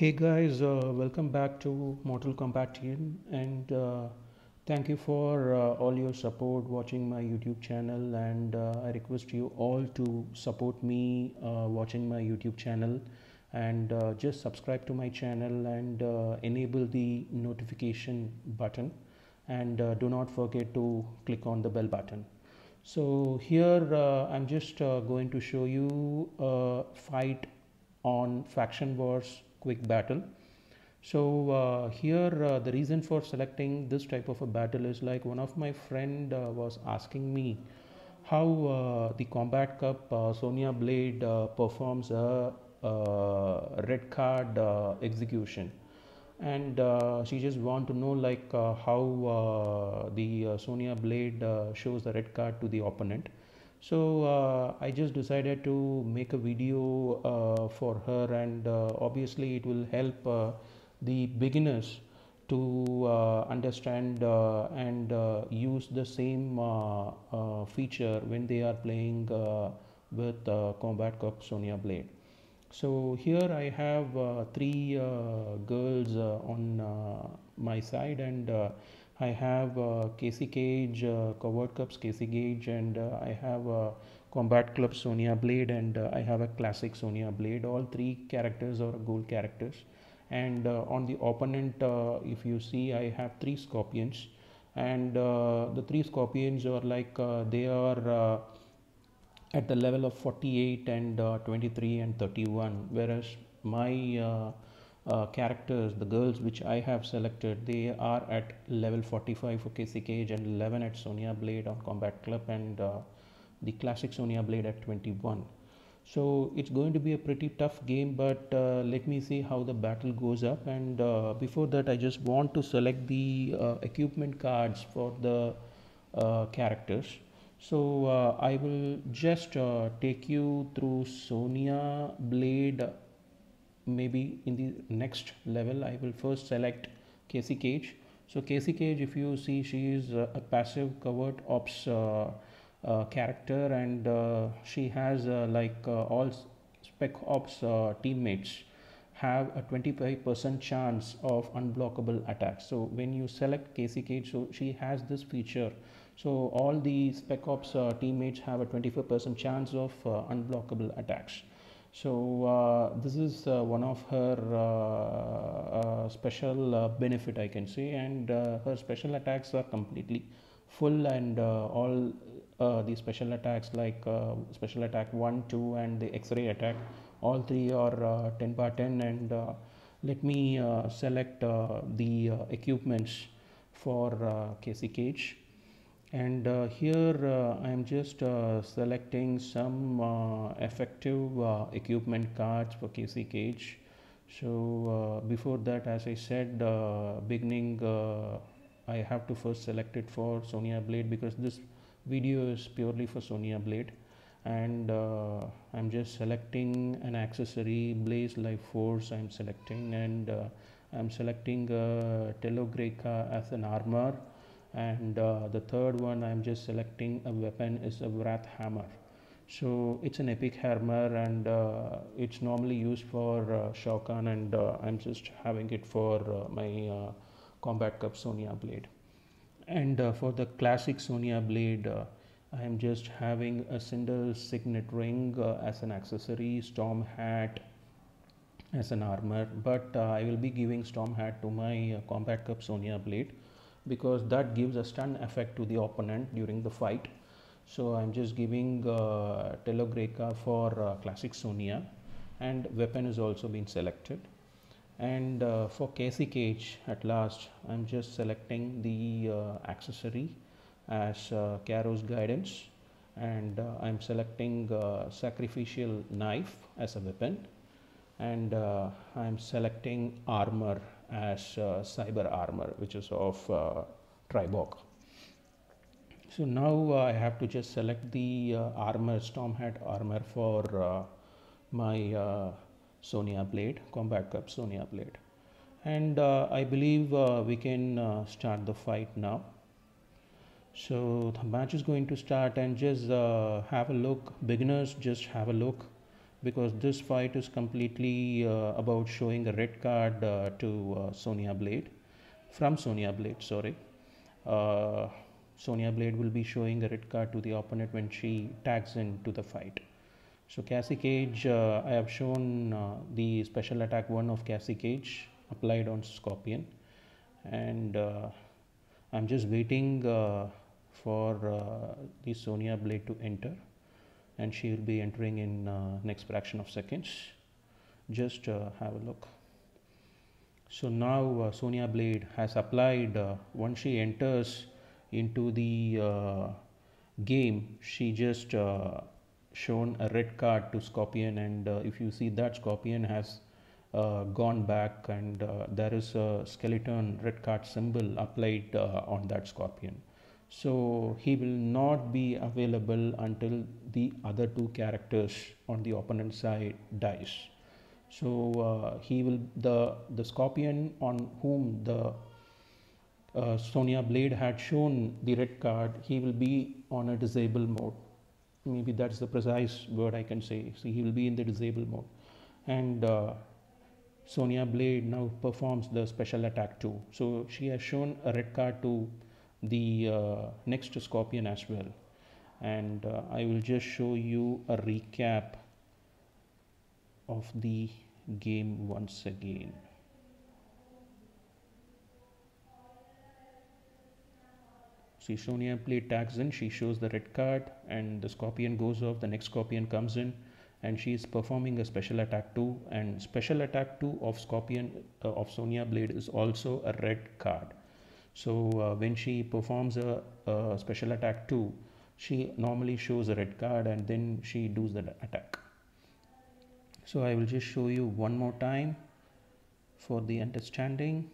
Hey guys, uh, welcome back to Mortal Kombat team and uh, thank you for uh, all your support watching my YouTube channel and uh, I request you all to support me uh, watching my YouTube channel and uh, just subscribe to my channel and enable the notification button and do not forget to click on the bell button. So here I'm just going to show you a fight on Faction Wars quick battle. So uh, here uh, the reason for selecting this type of a battle is like one of my friend uh, was asking me how uh, the combat cup uh, Sonia Blade uh, performs a, red card execution and she just want to know like how the Sonia Blade shows the red card to the opponent so uh, i just decided to make a video uh, for her and uh, obviously it will help uh, the beginners to uh, understand uh, and use the same feature when they are playing with combat cup sonia blade so here i have three girls on my side and I have uh, Casey Cage, uh, Cups Casey Cage, and uh, I have a uh, Combat Club Sonia Blade, and uh, I have a classic Sonia Blade. All three characters are gold characters. And uh, on the opponent, if you see, I have three Scorpions, and the three Scorpions are like they are at the level of 48 and 23 and 31, whereas my uh, characters the girls which I have selected they are at level 45 for KCK Age and 11 at Sonia Blade on Combat Club and uh, the classic Sonia Blade at 21 so it's going to be a pretty tough game but uh, let me see how the battle goes up and uh, before that I just want to select the uh, equipment cards for the uh, characters so I will just take you through Sonia Blade maybe in the next level I will first select Casey Cage. So Casey Cage if you see she is uh, a passive covert ops uh, uh, character and uh, she has uh, like uh, all spec ops teammates have a 25% chance of unblockable attacks. So when you select Casey Cage so she has this feature so all the spec ops teammates have a 25% chance of unblockable attacks. So uh, this is uh, one of her uh, special benefit I can say and her special attacks are completely full and all the special attacks like special attack 1, 2 and the x-ray attack all three are 10 by 10 and let me uh, select uh, the uh, equipments for uh, Casey Cage and uh, here uh, I am just uh, selecting some effective equipment cards for QC cage so before that as I said beginning I have to first select it for Sonia blade because this video is purely for Sonia blade and uh, I'm just selecting an accessory blaze life force I'm selecting and uh, I'm selecting uh, Telogreca as an armor and uh, the third one I'm just selecting a weapon is a wrath hammer so it's an epic hammer and uh, it's normally used for uh, Shao Kahn and uh, I'm just having it for uh, my uh, combat cup Sonia blade and uh, for the classic Sonia blade I am just having a cinder signet ring as an accessory storm hat as an armor but I will be giving storm hat to my combat cup Sonia blade because that gives a stun effect to the opponent during the fight. So I'm just giving uh, for uh, classic Sonia and weapon is also been selected. And uh, for Casey Cage at last I'm just selecting the uh, accessory as uh, Caro's guidance and uh, I'm selecting uh, sacrificial knife as a weapon and uh, I'm selecting armor as uh, cyber armor which is of uh, tribock. So now I have to just select the uh, armor storm hat armor for my Sonia blade combat cup Sonia blade and uh, I believe uh, we can uh, start the fight now. So the match is going to start and just have a look beginners just have a look because this fight is completely uh, about showing a red card uh, to uh, Sonia Blade from Sonia Blade, sorry. Uh, Sonia Blade will be showing a red card to the opponent when she tags into the fight. So Cassie Cage, uh, I have shown uh, the special attack one of Cassie Cage applied on Scorpion, and I'm just waiting for the Sonia Blade to enter and she will be entering in uh, next fraction of seconds. Just uh, have a look. So now uh, Sonia Blade has applied, uh, once she enters into the uh, game, she just uh, shown a red card to Scorpion and if you see that Scorpion has gone back and there is a skeleton red card symbol applied on that Scorpion so he will not be available until the other two characters on the opponent side dies so uh, he will the the scorpion on whom the uh, sonia blade had shown the red card he will be on a disable mode maybe that's the precise word i can say so he will be in the disable mode and uh, sonia blade now performs the special attack too so she has shown a red card to the uh, next scorpion as well and uh, I will just show you a recap of the game once again. See Sonia played tags in, she shows the red card and the scorpion goes off, the next scorpion comes in and she is performing a special attack 2 and special attack 2 of scorpion uh, of Sonia blade is also a red card so uh, when she performs a, a special attack too, she normally shows a red card and then she does the attack. So I will just show you one more time for the understanding.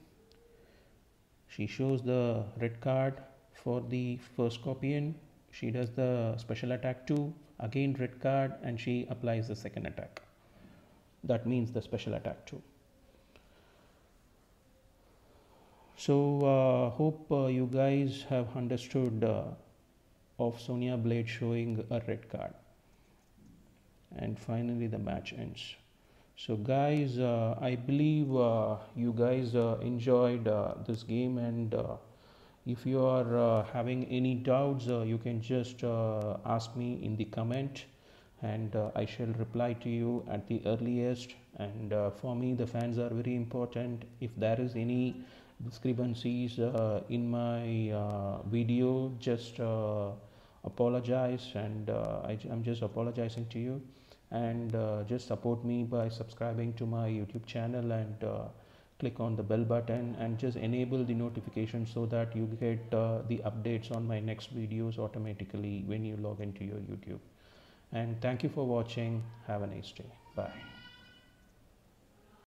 She shows the red card for the first scorpion. She does the special attack too. Again red card and she applies the second attack. That means the special attack too. So uh, hope uh, you guys have understood uh, of Sonia Blade showing a red card. And finally the match ends. So guys, uh, I believe uh, you guys uh, enjoyed this game and if you are having any doubts, you can just ask me in the comment and I shall reply to you at the earliest. And for me, the fans are very important. If there is any discrepancies uh, in my uh, video just uh, apologize and I, am just apologizing to you and just support me by subscribing to my youtube channel and click on the bell button and just enable the notification so that you get uh, the updates on my next videos automatically when you log into your YouTube. And thank you for watching. Have a nice day. Bye.